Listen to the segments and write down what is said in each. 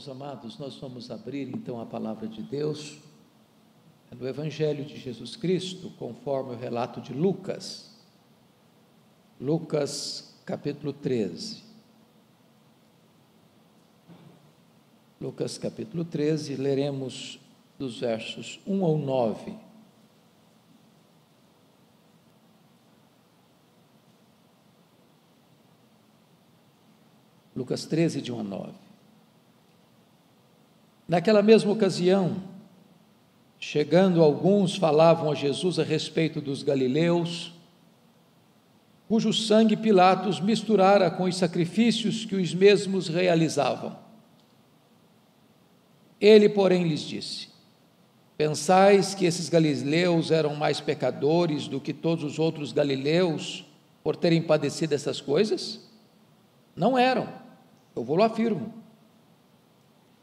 irmãos amados, nós vamos abrir então a palavra de Deus é no Evangelho de Jesus Cristo, conforme o relato de Lucas. Lucas, capítulo 13. Lucas, capítulo 13, leremos dos versos 1 ao 9. Lucas 13, de 1 a 9. Naquela mesma ocasião, chegando alguns falavam a Jesus a respeito dos galileus, cujo sangue Pilatos misturara com os sacrifícios que os mesmos realizavam. Ele, porém, lhes disse: Pensais que esses galileus eram mais pecadores do que todos os outros galileus por terem padecido essas coisas? Não eram, eu vou lá afirmo.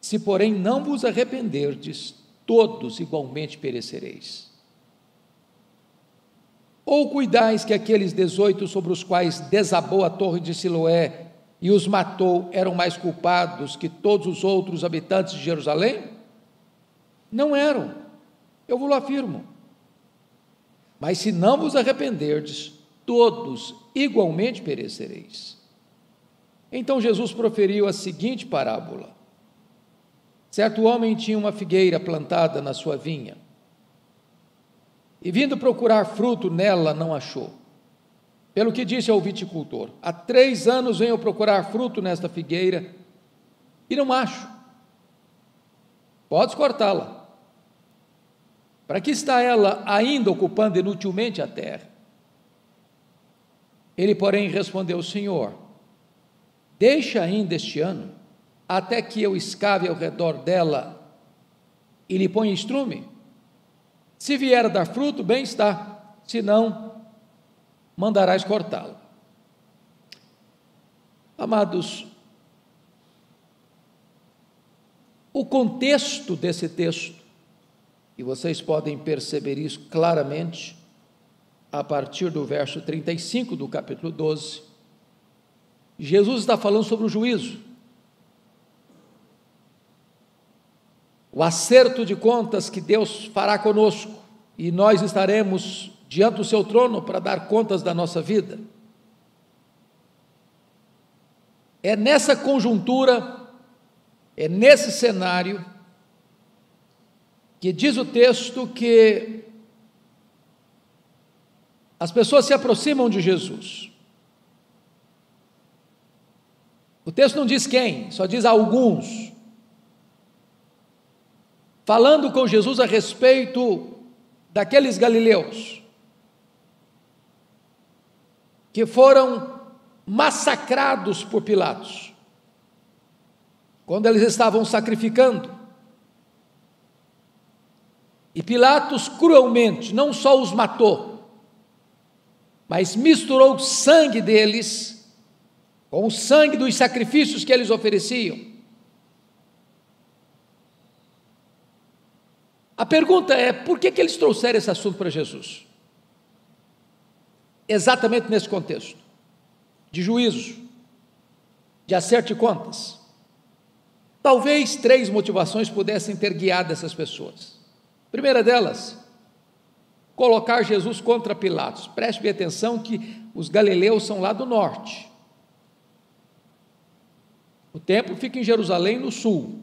Se, porém, não vos arrependerdes, todos igualmente perecereis. Ou cuidais que aqueles dezoito sobre os quais desabou a torre de Siloé e os matou eram mais culpados que todos os outros habitantes de Jerusalém? Não eram, eu vos afirmo. Mas se não vos arrependerdes, todos igualmente perecereis. Então Jesus proferiu a seguinte parábola: Certo homem tinha uma figueira plantada na sua vinha. E vindo procurar fruto nela, não achou. Pelo que disse ao viticultor: Há três anos venho procurar fruto nesta figueira e não acho. Podes cortá-la. Para que está ela ainda ocupando inutilmente a terra? Ele, porém, respondeu: Senhor, deixa ainda este ano até que eu escave ao redor dela e lhe ponha estrume? Se vier a dar fruto, bem está, se não, mandarás cortá-lo. Amados, o contexto desse texto, e vocês podem perceber isso claramente a partir do verso 35 do capítulo 12, Jesus está falando sobre o juízo. o acerto de contas que Deus fará conosco e nós estaremos diante do seu trono para dar contas da nossa vida. É nessa conjuntura, é nesse cenário, que diz o texto que as pessoas se aproximam de Jesus. O texto não diz quem, só diz alguns falando com Jesus a respeito daqueles galileus que foram massacrados por Pilatos, quando eles estavam sacrificando. E Pilatos cruelmente não só os matou, mas misturou o sangue deles com o sangue dos sacrifícios que eles ofereciam A pergunta é: por que, que eles trouxeram esse assunto para Jesus? Exatamente nesse contexto de juízo, de acerto de contas. Talvez três motivações pudessem ter guiado essas pessoas. primeira delas, colocar Jesus contra Pilatos. Preste bem atenção que os galileus são lá do norte. O templo fica em Jerusalém, no sul,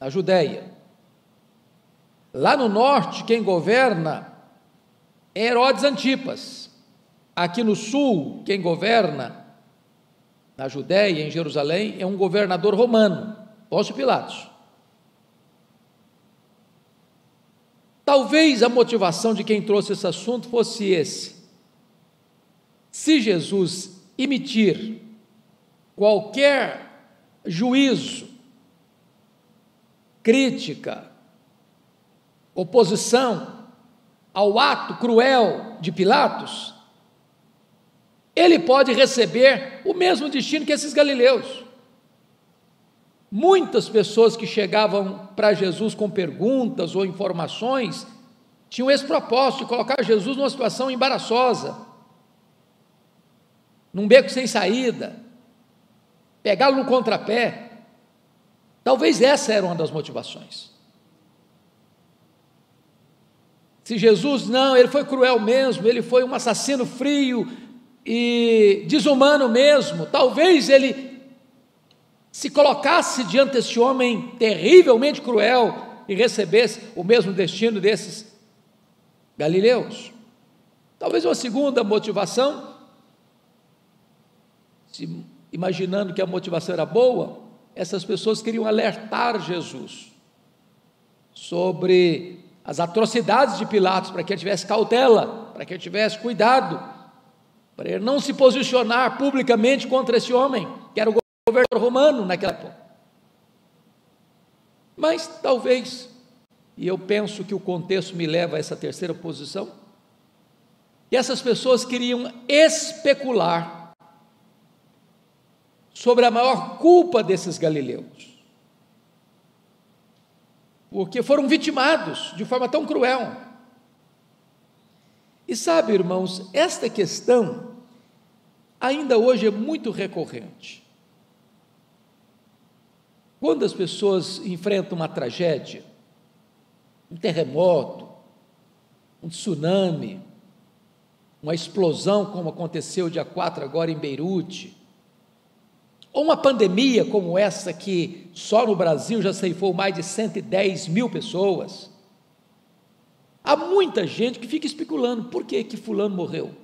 na Judéia. Lá no norte, quem governa é Herodes Antipas. Aqui no sul, quem governa, na Judéia, em Jerusalém, é um governador romano, Pôncio Pilatos. Talvez a motivação de quem trouxe esse assunto fosse esse. Se Jesus emitir qualquer juízo, crítica, oposição ao ato cruel de Pilatos, ele pode receber o mesmo destino que esses galileus. Muitas pessoas que chegavam para Jesus com perguntas ou informações tinham esse propósito de colocar Jesus numa situação embaraçosa, num beco sem saída, pegá-lo no contrapé. Talvez essa era uma das motivações. Se Jesus não, ele foi cruel mesmo, ele foi um assassino frio e desumano mesmo, talvez ele se colocasse diante desse homem terrivelmente cruel e recebesse o mesmo destino desses galileus. Talvez uma segunda motivação, se, imaginando que a motivação era boa, essas pessoas queriam alertar Jesus sobre as atrocidades de Pilatos, para que ele tivesse cautela, para que ele tivesse cuidado, para ele não se posicionar publicamente contra esse homem, que era o governador romano naquela época. Mas talvez, e eu penso que o contexto me leva a essa terceira posição, e essas pessoas queriam especular sobre a maior culpa desses galileus porque foram vitimados de forma tão cruel. E sabe, irmãos, esta questão ainda hoje é muito recorrente. Quando as pessoas enfrentam uma tragédia, um terremoto, um tsunami, uma explosão como aconteceu dia 4 agora em Beirute, uma pandemia como essa, que só no Brasil já ceifou mais de 110 mil pessoas, há muita gente que fica especulando por que, que Fulano morreu.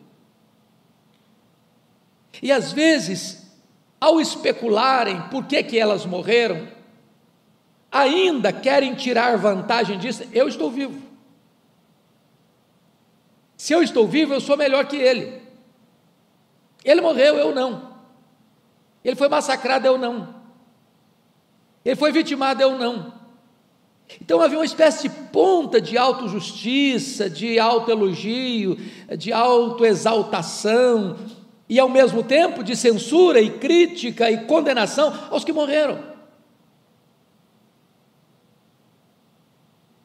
E às vezes, ao especularem por que, que elas morreram, ainda querem tirar vantagem disso. Eu estou vivo. Se eu estou vivo, eu sou melhor que ele. Ele morreu, eu não. Ele foi massacrado, eu não. Ele foi vitimado, eu não. Então havia uma espécie de ponta de autojustiça, de autoelogio, de autoexaltação, e ao mesmo tempo de censura e crítica e condenação aos que morreram.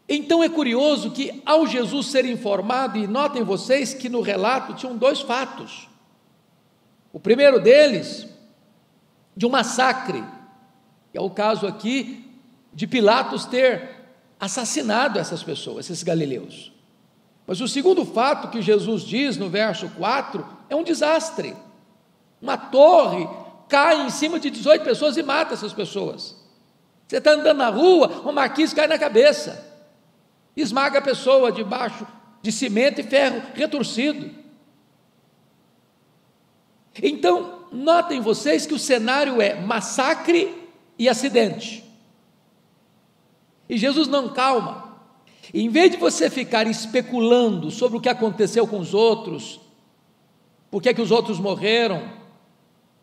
Então é curioso que, ao Jesus ser informado, e notem vocês que no relato tinham dois fatos. O primeiro deles de um massacre. É o caso aqui de Pilatos ter assassinado essas pessoas, esses galileus. Mas o segundo fato que Jesus diz no verso 4 é um desastre. Uma torre cai em cima de 18 pessoas e mata essas pessoas. Você está andando na rua, uma marquise cai na cabeça, esmaga a pessoa debaixo de cimento e ferro retorcido. Então, notem vocês que o cenário é massacre e acidente. E Jesus não calma. E em vez de você ficar especulando sobre o que aconteceu com os outros, por que, é que os outros morreram,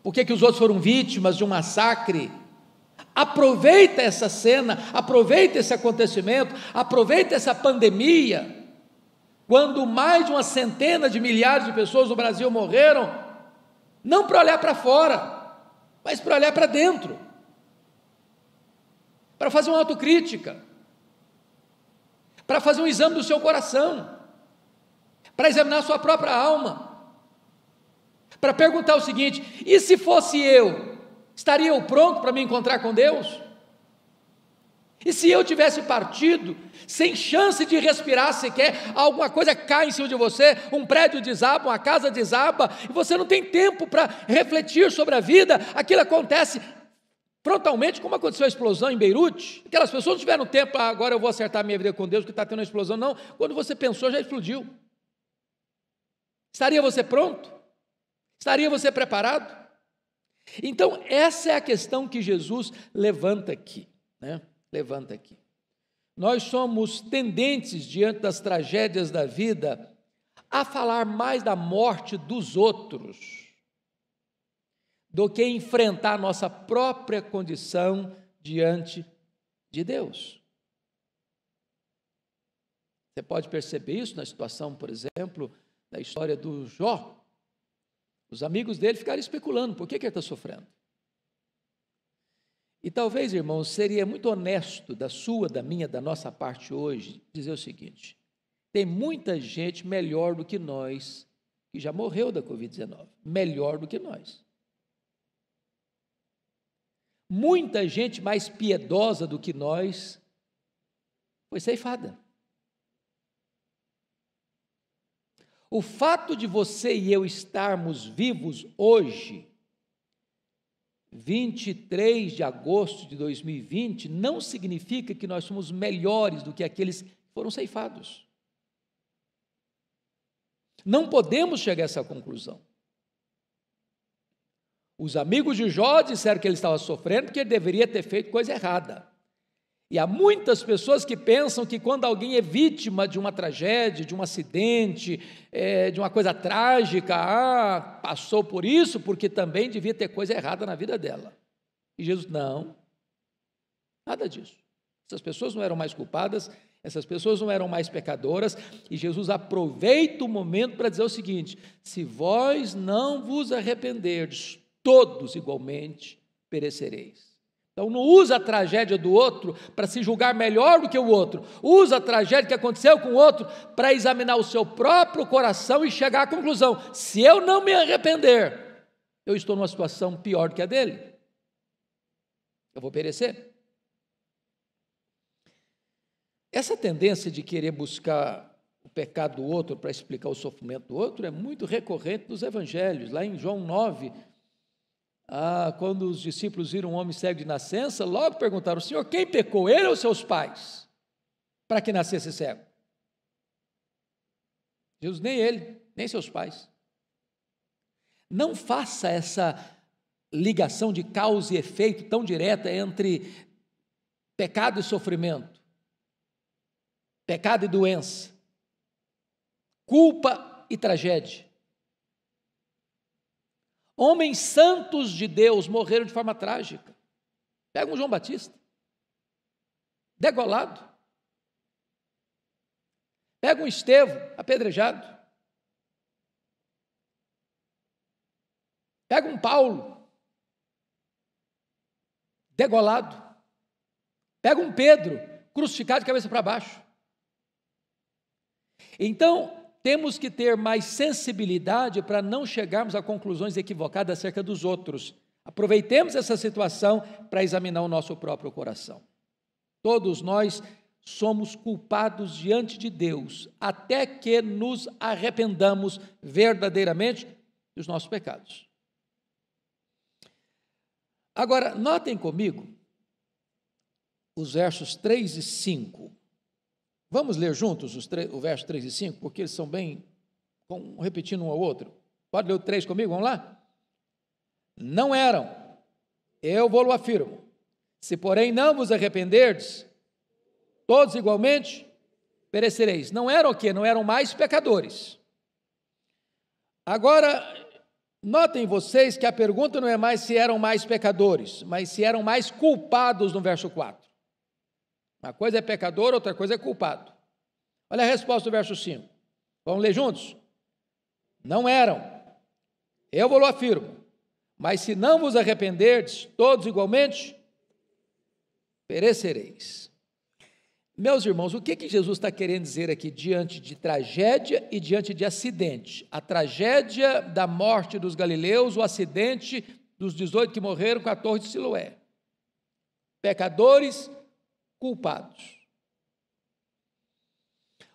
por que, é que os outros foram vítimas de um massacre, aproveita essa cena, aproveita esse acontecimento, aproveita essa pandemia. Quando mais de uma centena de milhares de pessoas no Brasil morreram, não para olhar para fora, mas para olhar para dentro. Para fazer uma autocrítica. Para fazer um exame do seu coração. Para examinar a sua própria alma. Para perguntar o seguinte: e se fosse eu, estaria eu pronto para me encontrar com Deus? E se eu tivesse partido, sem chance de respirar sequer, alguma coisa cai em cima de você, um prédio desaba, uma casa desaba, e você não tem tempo para refletir sobre a vida, aquilo acontece frontalmente, como aconteceu a explosão em Beirute. Aquelas pessoas não tiveram tempo, ah, agora eu vou acertar minha vida com Deus, que está tendo uma explosão. Não, quando você pensou, já explodiu. Estaria você pronto? Estaria você preparado? Então, essa é a questão que Jesus levanta aqui. Né? levanta aqui. Nós somos tendentes, diante das tragédias da vida, a falar mais da morte dos outros do que enfrentar nossa própria condição diante de Deus. Você pode perceber isso na situação, por exemplo, da história do Jó. Os amigos dele ficaram especulando por que, que ele está sofrendo. E talvez, irmãos, seria muito honesto da sua, da minha, da nossa parte hoje, dizer o seguinte: tem muita gente melhor do que nós que já morreu da Covid-19, melhor do que nós. Muita gente mais piedosa do que nós foi ceifada. O fato de você e eu estarmos vivos hoje 23 de agosto de 2020 não significa que nós somos melhores do que aqueles que foram ceifados. Não podemos chegar a essa conclusão. Os amigos de Jó disseram que ele estava sofrendo porque ele deveria ter feito coisa errada. E há muitas pessoas que pensam que quando alguém é vítima de uma tragédia, de um acidente, é, de uma coisa trágica, ah, passou por isso porque também devia ter coisa errada na vida dela. E Jesus, não, nada disso. Essas pessoas não eram mais culpadas, essas pessoas não eram mais pecadoras, e Jesus aproveita o momento para dizer o seguinte: se vós não vos arrependerdes, todos igualmente perecereis. Então não usa a tragédia do outro para se julgar melhor do que o outro. Usa a tragédia que aconteceu com o outro para examinar o seu próprio coração e chegar à conclusão: se eu não me arrepender, eu estou numa situação pior do que a dele. Eu vou perecer. Essa tendência de querer buscar o pecado do outro para explicar o sofrimento do outro é muito recorrente nos evangelhos. Lá em João 9, ah, quando os discípulos viram um homem cego de nascença, logo perguntaram: Senhor, quem pecou, ele ou seus pais, para que nascesse cego? Jesus, nem ele, nem seus pais. Não faça essa ligação de causa e efeito tão direta entre pecado e sofrimento, pecado e doença, culpa e tragédia. Homens santos de Deus morreram de forma trágica. Pega um João Batista, degolado. Pega um Estevão, apedrejado. Pega um Paulo, degolado. Pega um Pedro, crucificado de cabeça para baixo. Então, temos que ter mais sensibilidade para não chegarmos a conclusões equivocadas acerca dos outros. Aproveitemos essa situação para examinar o nosso próprio coração. Todos nós somos culpados diante de Deus, até que nos arrependamos verdadeiramente dos nossos pecados. Agora, notem comigo os versos 3 e 5. Vamos ler juntos os o verso 3 e 5, porque eles são bem com, repetindo um ao outro. Pode ler o 3 comigo, vamos lá? Não eram, eu vou-lo afirmo. Se, porém, não vos arrependerdes, todos igualmente perecereis. Não eram o quê? Não eram mais pecadores. Agora, notem vocês que a pergunta não é mais se eram mais pecadores, mas se eram mais culpados no verso 4. Uma coisa é pecador, outra coisa é culpado. Olha a resposta do verso 5. Vamos ler juntos? Não eram. Eu vou afirmo. Mas se não vos arrependerdes, todos igualmente perecereis. Meus irmãos, o que, que Jesus está querendo dizer aqui diante de tragédia e diante de acidente? A tragédia da morte dos galileus, o acidente dos 18 que morreram com a torre de Siloé. Pecadores culpados.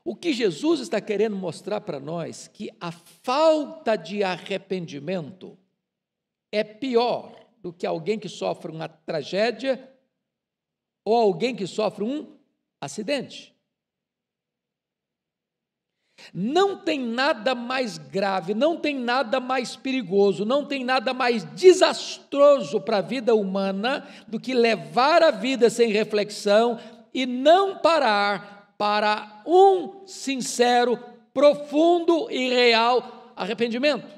O que Jesus está querendo mostrar para nós que a falta de arrependimento é pior do que alguém que sofre uma tragédia ou alguém que sofre um acidente. Não tem nada mais grave, não tem nada mais perigoso, não tem nada mais desastroso para a vida humana do que levar a vida sem reflexão e não parar para um sincero, profundo e real arrependimento.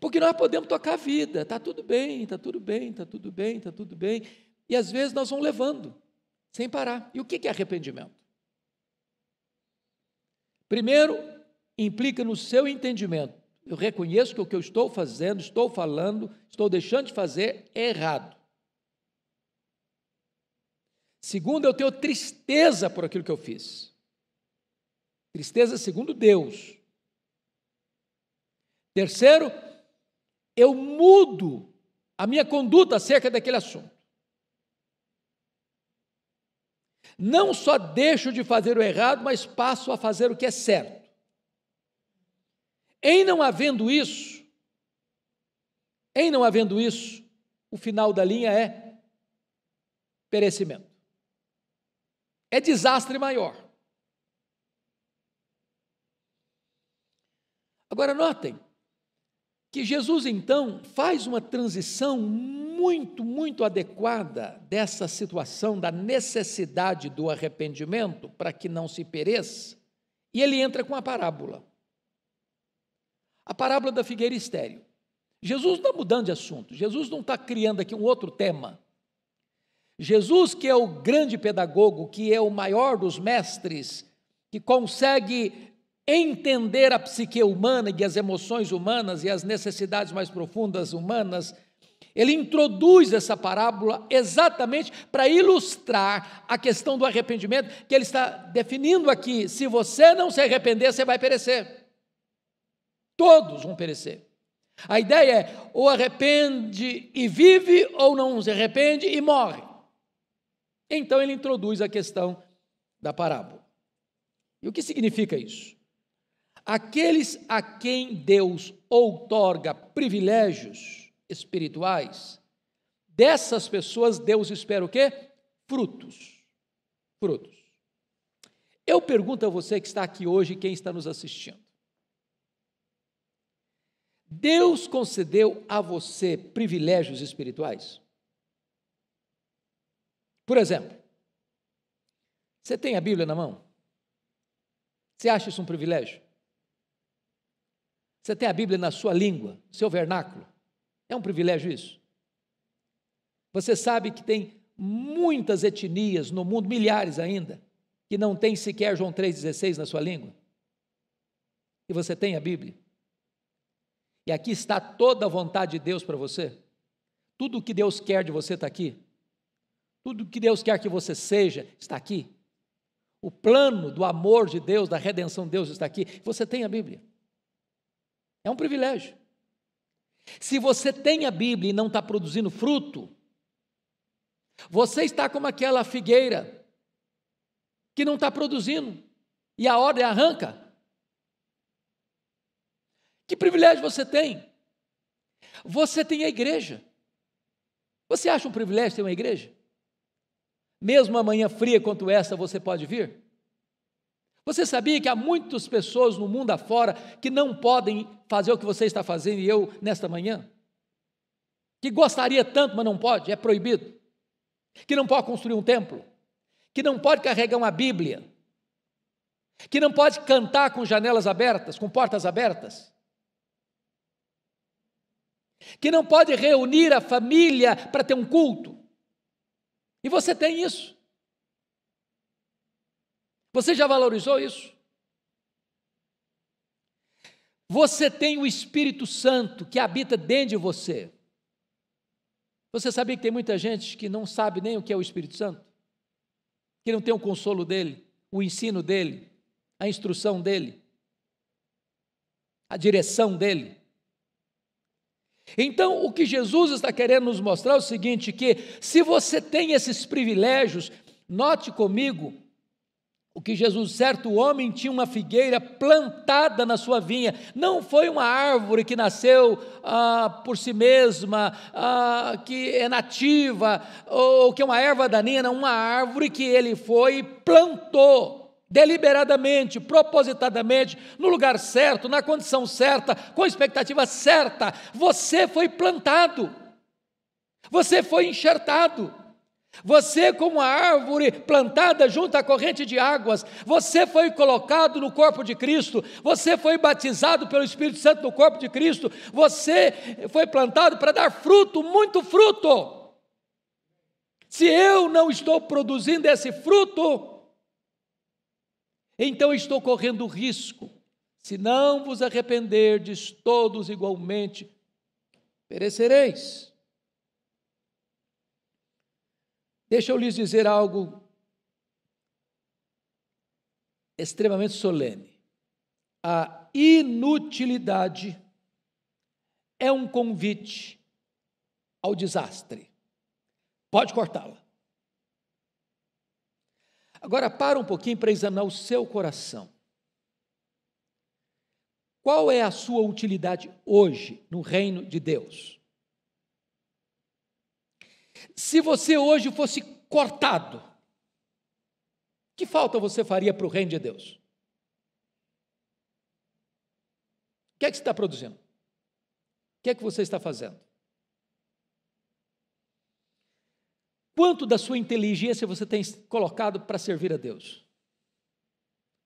Porque nós podemos tocar a vida, está tudo bem, está tudo bem, está tudo bem, está tudo bem, e às vezes nós vamos levando sem parar. E o que é arrependimento? Primeiro, implica no seu entendimento. Eu reconheço que o que eu estou fazendo, estou falando, estou deixando de fazer é errado. Segundo, eu tenho tristeza por aquilo que eu fiz. Tristeza segundo Deus. Terceiro, eu mudo a minha conduta acerca daquele assunto. Não só deixo de fazer o errado, mas passo a fazer o que é certo. Em não havendo isso, em não havendo isso, o final da linha é perecimento. É desastre maior. Agora notem que Jesus então faz uma transição muito, muito adequada dessa situação da necessidade do arrependimento para que não se pereça, e ele entra com a parábola. A parábola da figueira estéreo. Jesus não está mudando de assunto, Jesus não está criando aqui um outro tema. Jesus, que é o grande pedagogo, que é o maior dos mestres, que consegue entender a psique humana e as emoções humanas e as necessidades mais profundas humanas, ele introduz essa parábola exatamente para ilustrar a questão do arrependimento que ele está definindo aqui. Se você não se arrepender, você vai perecer. Todos vão perecer. A ideia é: ou arrepende e vive, ou não se arrepende e morre. Então ele introduz a questão da parábola. E o que significa isso? Aqueles a quem Deus outorga privilégios espirituais, dessas pessoas Deus espera o quê? Frutos. Frutos. Eu pergunto a você que está aqui hoje, quem está nos assistindo. Deus concedeu a você privilégios espirituais? Por exemplo, você tem a Bíblia na mão? Você acha isso um privilégio? Você tem a Bíblia na sua língua, seu vernáculo? É um privilégio isso? Você sabe que tem muitas etnias no mundo, milhares ainda, que não tem sequer João 3,16 na sua língua? E você tem a Bíblia? E aqui está toda a vontade de Deus para você? Tudo o que Deus quer de você está aqui? Tudo o que Deus quer que você seja está aqui? O plano do amor de Deus, da redenção de Deus está aqui. Você tem a Bíblia. É um privilégio. Se você tem a Bíblia e não está produzindo fruto, você está como aquela figueira que não está produzindo e a ordem arranca. Que privilégio você tem? Você tem a igreja. Você acha um privilégio ter uma igreja? Mesmo amanhã fria quanto essa, você pode vir? Você sabia que há muitas pessoas no mundo afora que não podem fazer o que você está fazendo e eu nesta manhã? Que gostaria tanto, mas não pode, é proibido. Que não pode construir um templo, que não pode carregar uma Bíblia, que não pode cantar com janelas abertas, com portas abertas, que não pode reunir a família para ter um culto. E você tem isso. Você já valorizou isso? Você tem o Espírito Santo que habita dentro de você. Você sabia que tem muita gente que não sabe nem o que é o Espírito Santo? Que não tem o consolo dele, o ensino dele, a instrução dele, a direção dele. Então, o que Jesus está querendo nos mostrar é o seguinte: que se você tem esses privilégios, note comigo o que Jesus, certo homem, tinha uma figueira plantada na sua vinha, não foi uma árvore que nasceu ah, por si mesma, ah, que é nativa, ou que é uma erva daninha, não, uma árvore que ele foi e plantou, deliberadamente, propositadamente, no lugar certo, na condição certa, com a expectativa certa. Você foi plantado, você foi enxertado. Você, como a árvore plantada junto à corrente de águas, você foi colocado no corpo de Cristo, você foi batizado pelo Espírito Santo no corpo de Cristo, você foi plantado para dar fruto, muito fruto. Se eu não estou produzindo esse fruto, então estou correndo risco, se não vos arrependerdes, todos igualmente perecereis. Deixa eu lhes dizer algo extremamente solene. A inutilidade é um convite ao desastre. Pode cortá-la. Agora para um pouquinho para examinar o seu coração. Qual é a sua utilidade hoje no reino de Deus? Se você hoje fosse cortado, que falta você faria para o reino de Deus? O que é que você está produzindo? O que é que você está fazendo? Quanto da sua inteligência você tem colocado para servir a Deus?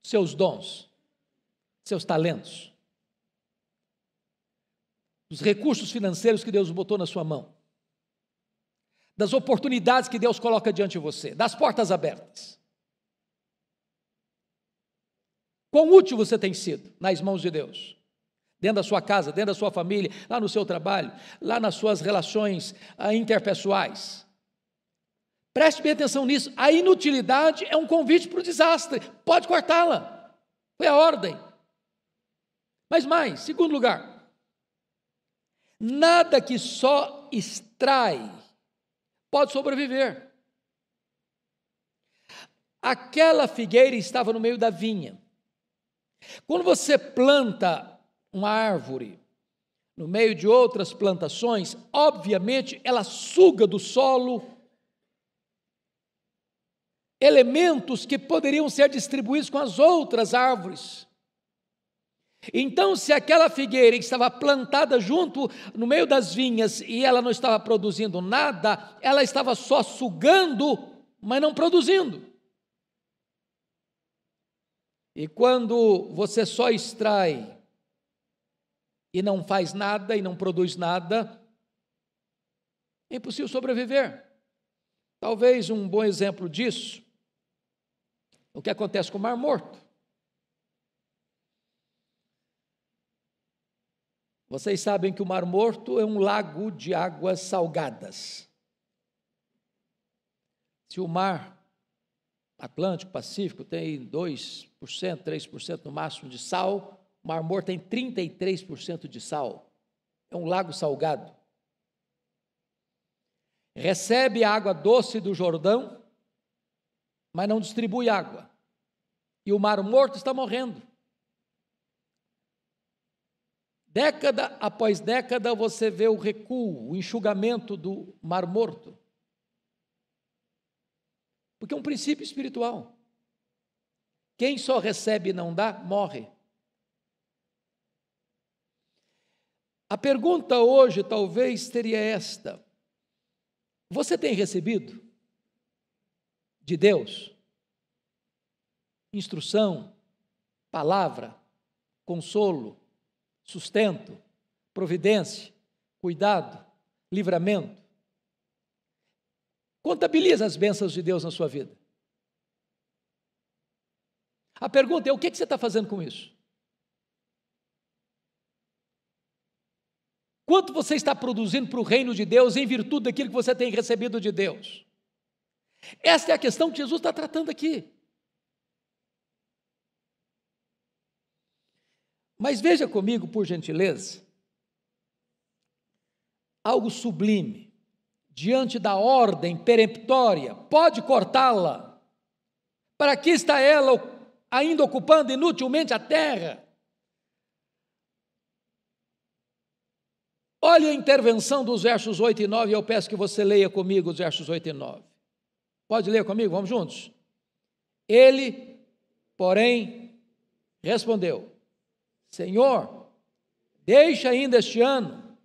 Seus dons, seus talentos, os recursos financeiros que Deus botou na sua mão das oportunidades que Deus coloca diante de você, das portas abertas. Quão útil você tem sido nas mãos de Deus? Dentro da sua casa, dentro da sua família, lá no seu trabalho, lá nas suas relações ah, interpessoais. Preste bem atenção nisso. A inutilidade é um convite para o desastre. Pode cortá-la. Foi a ordem. Mas mais, segundo lugar, nada que só extrai pode sobreviver. Aquela figueira estava no meio da vinha. Quando você planta uma árvore no meio de outras plantações, obviamente ela suga do solo elementos que poderiam ser distribuídos com as outras árvores. Então, se aquela figueira que estava plantada junto no meio das vinhas e ela não estava produzindo nada, ela estava só sugando, mas não produzindo. E quando você só extrai e não faz nada e não produz nada, é impossível sobreviver. Talvez um bom exemplo disso, o que acontece com o Mar Morto. Vocês sabem que o Mar Morto é um lago de águas salgadas. Se o mar Atlântico, Pacífico tem 2%, 3% no máximo de sal, o Mar Morto tem 33% de sal. É um lago salgado. Recebe a água doce do Jordão, mas não distribui água. E o Mar Morto está morrendo. Década após década você vê o recuo, o enxugamento do Mar Morto. Porque é um princípio espiritual. Quem só recebe e não dá, morre. A pergunta hoje talvez seria esta: Você tem recebido de Deus instrução, palavra, consolo, sustento, providência, cuidado, livramento. Contabiliza as bênçãos de Deus na sua vida. A pergunta é: o que, que você está fazendo com isso? Quanto você está produzindo para o reino de Deus em virtude daquilo que você tem recebido de Deus? Esta é a questão que Jesus está tratando aqui. Mas veja comigo, por gentileza, algo sublime. Diante da ordem peremptória, pode cortá-la. Para que está ela ainda ocupando inutilmente a terra? Olhe a intervenção dos versos 8 e 9, eu peço que você leia comigo os versos 8 e 9. Pode ler comigo? Vamos juntos? Ele, porém, respondeu: Senhor, deixa ainda este ano,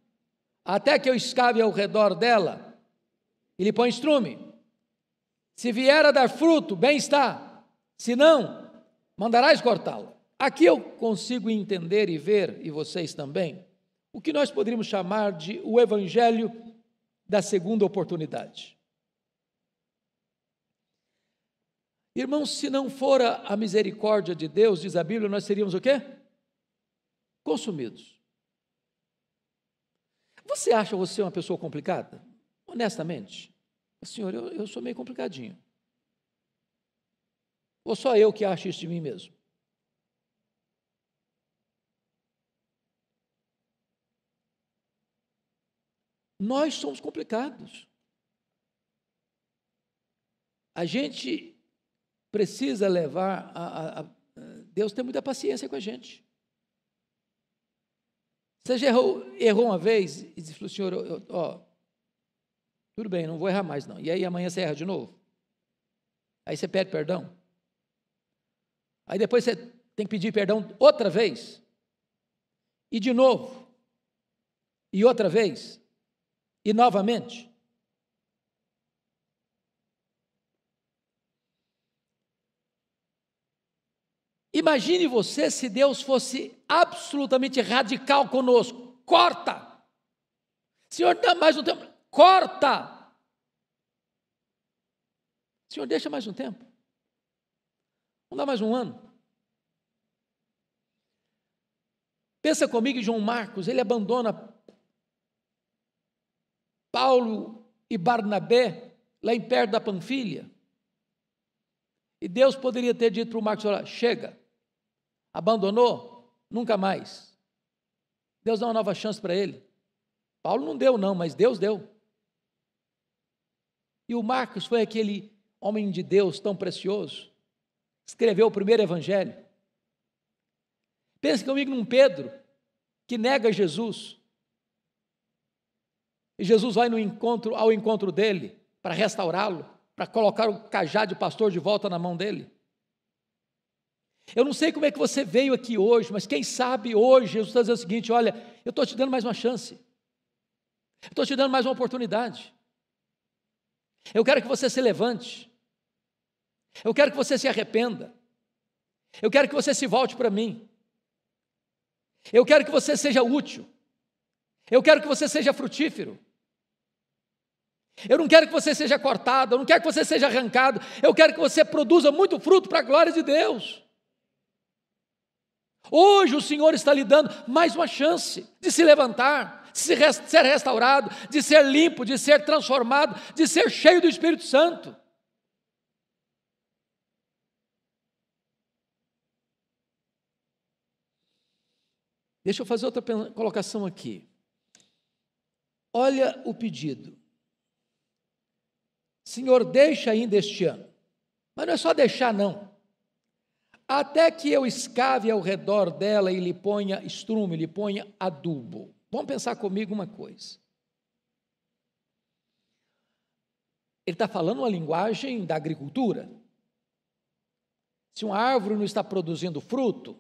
até que eu escave ao redor dela e lhe põe estrume. Se vier a dar fruto, bem está. Se não, mandarás cortá-la. Aqui eu consigo entender e ver, e vocês também, o que nós poderíamos chamar de o evangelho da segunda oportunidade. Irmãos, se não fora a misericórdia de Deus, diz a Bíblia, nós seríamos o quê? consumidos. Você acha você uma pessoa complicada? Honestamente? Senhor, eu, eu sou meio complicadinho. Ou só eu que acho isso de mim mesmo? Nós somos complicados. A gente precisa levar. A, a, a, Deus tem muita paciência com a gente. Você já errou, errou uma vez e disse para o senhor, eu, ó, tudo bem, não vou errar mais não. E aí amanhã você erra de novo? Aí você pede perdão? Aí depois você tem que pedir perdão outra vez? E de novo? E outra vez? E novamente? Imagine você se Deus fosse absolutamente radical conosco. Corta! Senhor, dá mais um tempo. Corta! Senhor, deixa mais um tempo. Não dá mais um ano. Pensa comigo João Marcos, ele abandona Paulo e Barnabé lá em perto da Panfilha. E Deus poderia ter dito para o Marcos: olha, chega, Abandonou? Nunca mais. Deus dá uma nova chance para ele. Paulo não deu, não, mas Deus deu. E o Marcos foi aquele homem de Deus tão precioso. Escreveu o primeiro evangelho. Pense comigo num Pedro que nega Jesus. E Jesus vai no encontro, ao encontro dele para restaurá-lo, para colocar o cajado de pastor de volta na mão dele. Eu não sei como é que você veio aqui hoje, mas quem sabe hoje Jesus está dizendo o seguinte: olha, eu estou te dando mais uma chance, eu estou te dando mais uma oportunidade. Eu quero que você se levante, eu quero que você se arrependa, eu quero que você se volte para mim, eu quero que você seja útil, eu quero que você seja frutífero. Eu não quero que você seja cortado, eu não quero que você seja arrancado, eu quero que você produza muito fruto para a glória de Deus. Hoje o Senhor está lhe dando mais uma chance de se levantar, de ser restaurado, de ser limpo, de ser transformado, de ser cheio do Espírito Santo. Deixa eu fazer outra colocação aqui. Olha o pedido. Senhor, deixa ainda este ano. Mas não é só deixar, não até que eu escave ao redor dela e lhe ponha estrume, lhe ponha adubo. Vamos pensar comigo uma coisa. Ele está falando uma linguagem da agricultura. Se uma árvore não está produzindo fruto,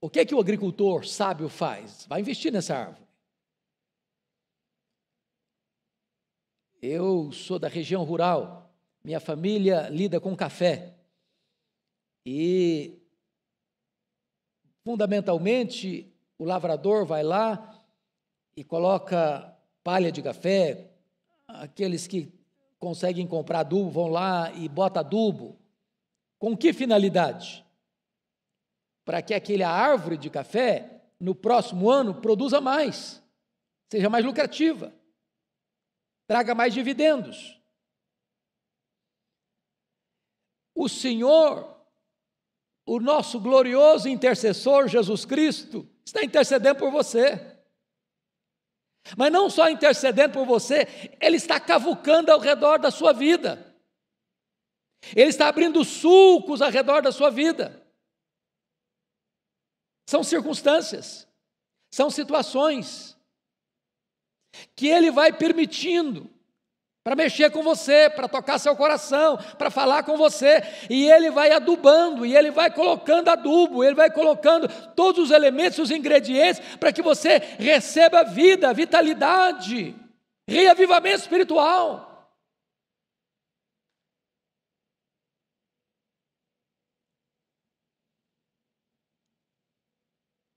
o que é que o agricultor sábio faz? Vai investir nessa árvore. Eu sou da região rural, minha família lida com café. E, fundamentalmente, o lavrador vai lá e coloca palha de café, aqueles que conseguem comprar adubo vão lá e bota adubo. Com que finalidade? Para que aquela árvore de café, no próximo ano, produza mais, seja mais lucrativa, traga mais dividendos. O Senhor o nosso glorioso intercessor Jesus Cristo está intercedendo por você. Mas não só intercedendo por você, ele está cavucando ao redor da sua vida. Ele está abrindo sulcos ao redor da sua vida. São circunstâncias, são situações que ele vai permitindo para mexer com você, para tocar seu coração, para falar com você, e ele vai adubando, e ele vai colocando adubo, ele vai colocando todos os elementos, os ingredientes, para que você receba vida, vitalidade, reavivamento espiritual.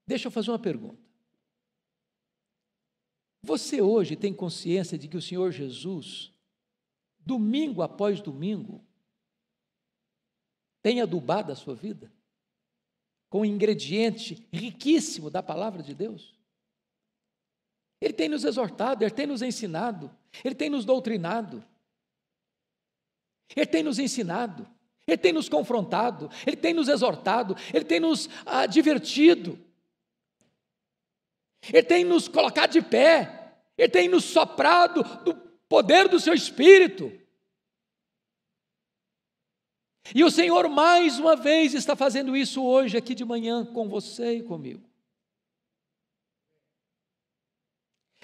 Deixa eu fazer uma pergunta. Você hoje tem consciência de que o Senhor Jesus domingo após domingo, tem adubado a sua vida com o um ingrediente riquíssimo da palavra de Deus? Ele tem nos exortado, ele tem nos ensinado, ele tem nos doutrinado, ele tem nos ensinado, ele tem nos confrontado, ele tem nos exortado, ele tem nos ah, divertido, ele tem nos colocado de pé, ele tem nos soprado do poder do seu espírito. E o Senhor mais uma vez está fazendo isso hoje aqui de manhã com você e comigo.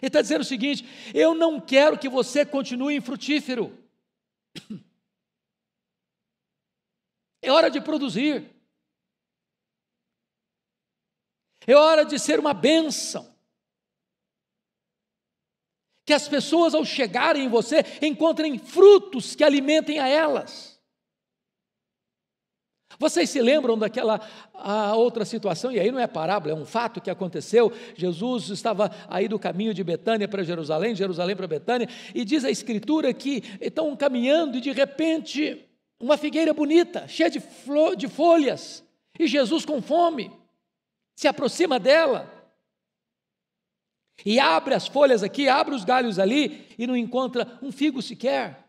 Ele está dizendo o seguinte: eu não quero que você continue infrutífero. É hora de produzir. É hora de ser uma bênção. Que as pessoas, ao chegarem em você, encontrem frutos que alimentem a elas. Vocês se lembram daquela outra situação, e aí não é parábola, é um fato que aconteceu. Jesus estava aí do caminho de Betânia para Jerusalém, de Jerusalém para Betânia, e diz a Escritura que estão caminhando e de repente uma figueira bonita, cheia de, flor, de folhas, e Jesus com fome se aproxima dela e abre as folhas aqui, abre os galhos ali e não encontra um figo sequer.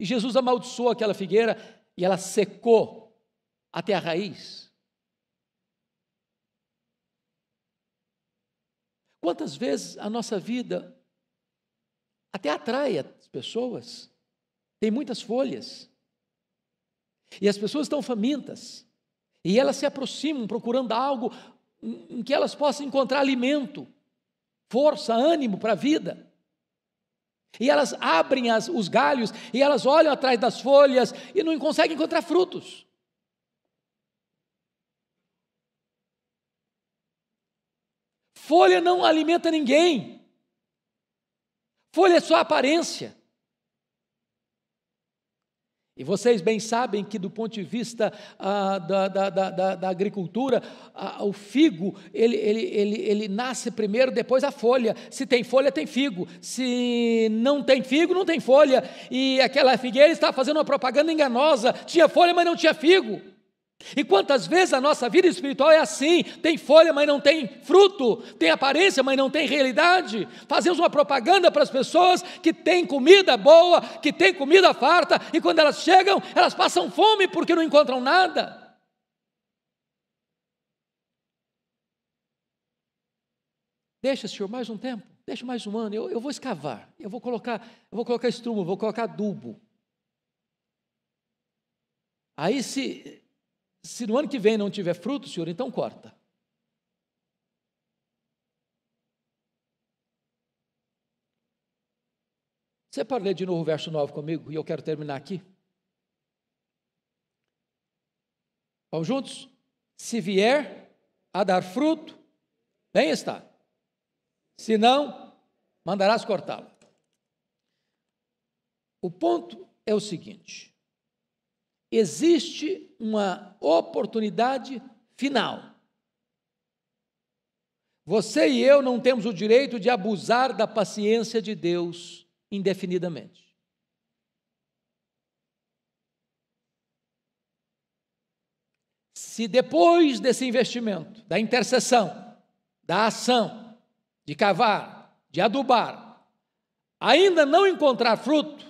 E Jesus amaldiçoou aquela figueira e ela secou até a raiz. Quantas vezes a nossa vida até atrai as pessoas, tem muitas folhas, e as pessoas estão famintas, e elas se aproximam procurando algo em que elas possam encontrar alimento, força, ânimo para a vida. E elas abrem as, os galhos e elas olham atrás das folhas e não conseguem encontrar frutos. Folha não alimenta ninguém. Folha é só aparência. E vocês bem sabem que, do ponto de vista ah, da, da, da, da, agricultura, ah, o figo ele, ele, ele, ele nasce primeiro, depois a folha. Se tem folha, tem figo. Se não tem figo, não tem folha. E aquela figueira está fazendo uma propaganda enganosa: tinha folha, mas não tinha figo. E quantas vezes a nossa vida espiritual é assim: tem folha, mas não tem fruto, tem aparência, mas não tem realidade. Fazemos uma propaganda para as pessoas que têm comida boa, que têm comida farta, e quando elas chegam, elas passam fome porque não encontram nada. Deixa, senhor, mais um tempo, deixa mais um ano, eu, eu vou escavar, eu vou colocar, eu vou colocar estrumo, vou colocar adubo. Aí se se no ano que vem não tiver fruto, senhor, então corta. Você pode ler de novo o verso 9 comigo e eu quero terminar aqui. Vamos juntos? Se vier a dar fruto, bem está. Se não, mandarás cortá-lo. O ponto é o seguinte: existe uma oportunidade final. Você e eu não temos o direito de abusar da paciência de Deus indefinidamente. Se depois desse investimento, da intercessão, da ação, de cavar, de adubar, ainda não encontrar fruto,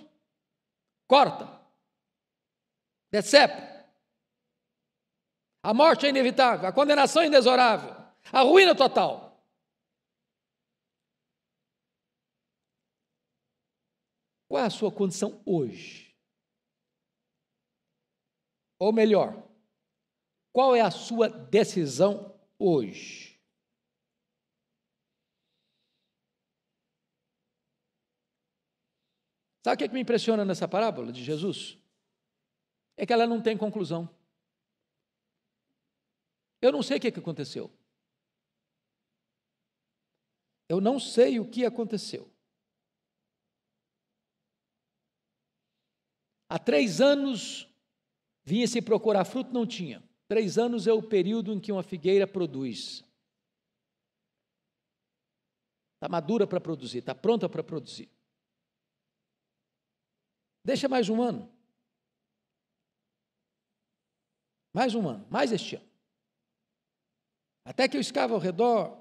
corta decepa. A morte é inevitável, a condenação é inexorável, a ruína é total. Qual é a sua condição hoje? Ou melhor, qual é a sua decisão hoje? Sabe o que, é que me impressiona nessa parábola de Jesus? é que ela não tem conclusão. Eu não sei o que aconteceu. Eu não sei o que aconteceu. Há três anos vinha se procurar fruto, não tinha. Três anos é o período em que uma figueira produz. Está madura para produzir, está pronta para produzir. Deixa mais um ano. Mais um ano, mais este ano. Até que eu escava ao redor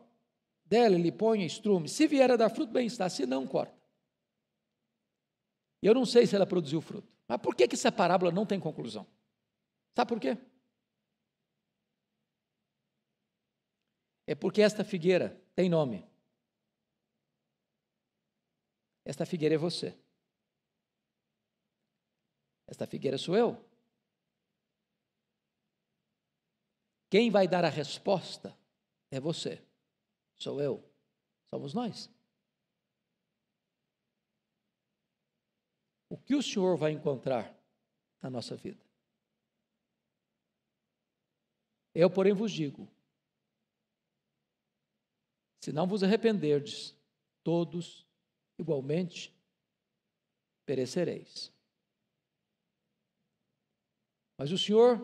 dela, lhe ponha estrume. Se vier a dar fruto, bem está. Se não, corta. E eu não sei se ela produziu fruto. Mas por que, que essa parábola não tem conclusão? Sabe por quê? É porque esta figueira tem nome. Esta figueira é você. Esta figueira sou eu. Quem vai dar a resposta é você, sou eu, somos nós. O que o Senhor vai encontrar na nossa vida? Eu, porém, vos digo: se não vos arrependerdes, todos igualmente perecereis. Mas o Senhor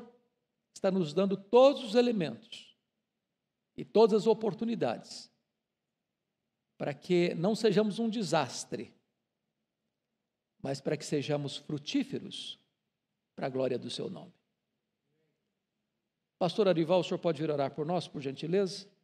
está nos dando todos os elementos e todas as oportunidades para que não sejamos um desastre, mas para que sejamos frutíferos para a glória do seu nome. Pastor Arival, o senhor pode vir orar por nós, por gentileza?